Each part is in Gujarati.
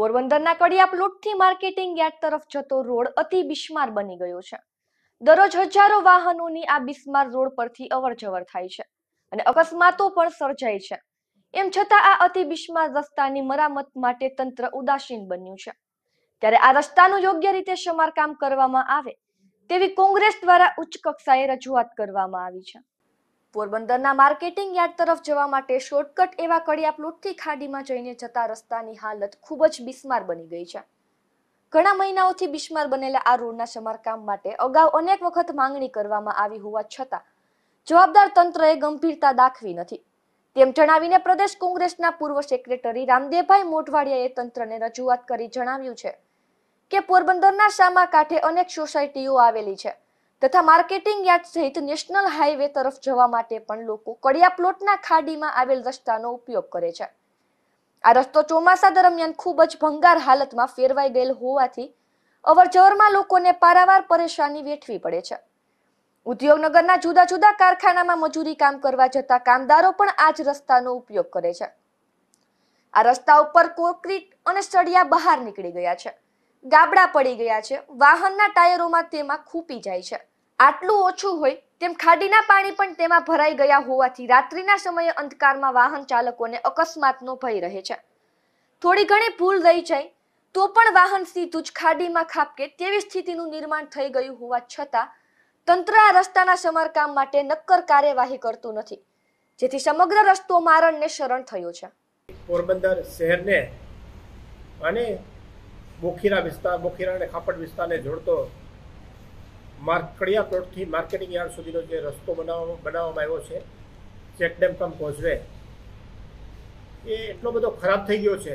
પોરબંદરના કડિયાપલોટથી માર્કેટિંગ યાર્ડ તરફ જતો રોડ અતિ બિસ્માર બની ગયો છે દરરોજ હજારો વાહનોની આ બિસ્માર રોડ પરથી અવરજવર થાય છે અને અકસ્માતો પણ સર્જાય છે એમ છતાં આ અતિ બિસ્માર રસ્તાની મરામત માટે તંત્ર ઉદાસીન બન્યું છે ત્યારે આ રસ્તાનું યોગ્ય રીતે સમારકામ કરવામાં આવે તેવી કોંગ્રેસ દ્વારા ઉચ્ચ કક્ષાએ રજૂઆત કરવામાં આવી છે પોરબંદરના માર્કેટિંગ યાર્ડ તરફ જવા માટે શોર્ટકટ એવા કડિયા પ્લોટથી ખાડીમાં જઈને જતા રસ્તાની હાલત ખૂબ જ બિસ્માર બની ગઈ છે ઘણા મહિનાઓથી બિસ્માર બનેલા આ રોડના સમારકામ માટે અગાઉ અનેક વખત માંગણી કરવામાં આવી હોવા છતાં જવાબદાર તંત્રએ ગંભીરતા દાખવી નથી તેમ જણાવીને પ્રદેશ કોંગ્રેસના પૂર્વ સેક્રેટરી રામદેવભાઈ મોઢવાડિયાએ તંત્રને રજૂઆત કરી જણાવ્યું છે કે પોરબંદરના સામા કાંઠે અનેક સોસાયટીઓ આવેલી છે તથા માર્કેટિંગ યાર્ડ સહિત નેશનલ હાઈવે તરફ જવા માટે પણ લોકો કડિયા પ્લોટના ખાડીમાં આવેલ રસ્તાનો ઉપયોગ કરે છે આ રસ્તો ચોમાસા દરમિયાન ખૂબ જ ભંગાર હાલતમાં ફેરવાઈ ગયેલ હોવાથી અવરજવરમાં લોકોને પારાવાર પરેશાની વેઠવી પડે છે ઉદ્યોગનગરના જુદા જુદા કારખાનામાં મજૂરી કામ કરવા જતા કામદારો પણ આ જ રસ્તાનો ઉપયોગ કરે છે આ રસ્તા ઉપર કોંક્રીટ અને સળિયા બહાર નીકળી ગયા છે ગાબડા પડી ગયા છે વાહનના ટાયરોમાં તેમાં ખૂપી જાય છે આટલું ઓછું હોય તેમ ખાડીના પાણી પણ તેમાં ભરાઈ ગયા હોવાથી રાત્રિના સમયે અંધકારમાં વાહન ચાલકોને અકસ્માતનો ભય રહે છે થોડી ઘણી ભૂલ રહી જાય તો પણ વાહન સીધું જ ખાડીમાં ખાપકે તેવી સ્થિતિનું નિર્માણ થઈ ગયું હોવા છતાં તંત્ર આ રસ્તાના સમારકામ માટે નક્કર કાર્યવાહી કરતું નથી જેથી સમગ્ર રસ્તો મારણને શરણ થયો છે પોરબંદર શહેરને અને બોખીરા વિસ્તાર બોખીરા અને ખાપડ વિસ્તારને જોડતો માર્કડિયા પ્લોટથી માર્કેટિંગ યાર્ડ સુધીનો જે રસ્તો બનાવવા બનાવવામાં આવ્યો છે ચેકડેમ કમ કોઝવે એ એટલો બધો ખરાબ થઈ ગયો છે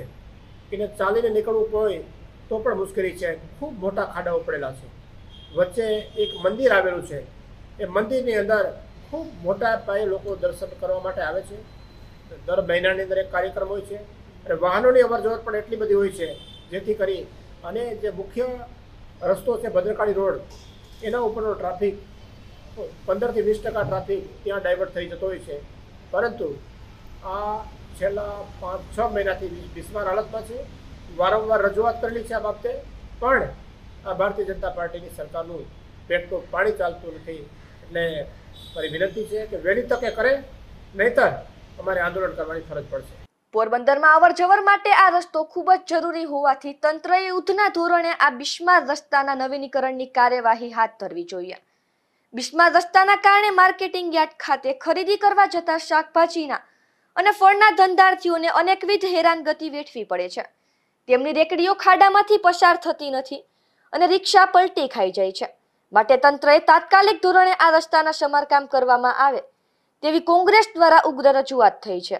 એને ચાલીને નીકળવું હોય તો પણ મુશ્કેલી છે ખૂબ મોટા ખાડાઓ પડેલા છે વચ્ચે એક મંદિર આવેલું છે એ મંદિરની અંદર ખૂબ મોટા પાયે લોકો દર્શન કરવા માટે આવે છે દર મહિનાની અંદર એક કાર્યક્રમ હોય છે અને વાહનોની અવર જવર પણ એટલી બધી હોય છે જેથી કરી અને જે મુખ્ય રસ્તો છે ભદ્રકાળી રોડ એના ઉપરનો ટ્રાફિક પંદરથી વીસ ટકા ટ્રાફિક ત્યાં ડાયવર્ટ થઈ જતો હોય છે પરંતુ આ છેલ્લા પાંચ છ મહિનાથી બિસ્માર હાલતમાં છે વારંવાર રજૂઆત કરેલી છે આ બાબતે પણ આ ભારતીય જનતા પાર્ટીની સરકારનું પેટનું પાણી ચાલતું નથી એટલે મારી વિનંતી છે કે વહેલી તકે કરે નહીતર અમારે આંદોલન કરવાની ફરજ પડશે પોરબંદરમાં અવર જવર માટે આ રસ્તો ખૂબ જ જરૂરી હોવાથી તંત્રએ યુદ્ધના ધોરણે આ બિસ્માર રસ્તાના નવીનીકરણની કાર્યવાહી હાથ ધરવી જોઈએ બિસ્માર રસ્તાના કારણે માર્કેટિંગ યાર્ડ ખાતે ખરીદી કરવા જતા શાકભાજીના અને ફળના ધંધાર્થીઓને અનેકવિધ હેરાનગતિ વેઠવી પડે છે તેમની રેકડીઓ ખાડામાંથી પસાર થતી નથી અને રિક્ષા પલટી ખાઈ જાય છે માટે તંત્રએ તાત્કાલિક ધોરણે આ રસ્તાના સમારકામ કરવામાં આવે તેવી કોંગ્રેસ દ્વારા ઉગ્ર રજૂઆત થઈ છે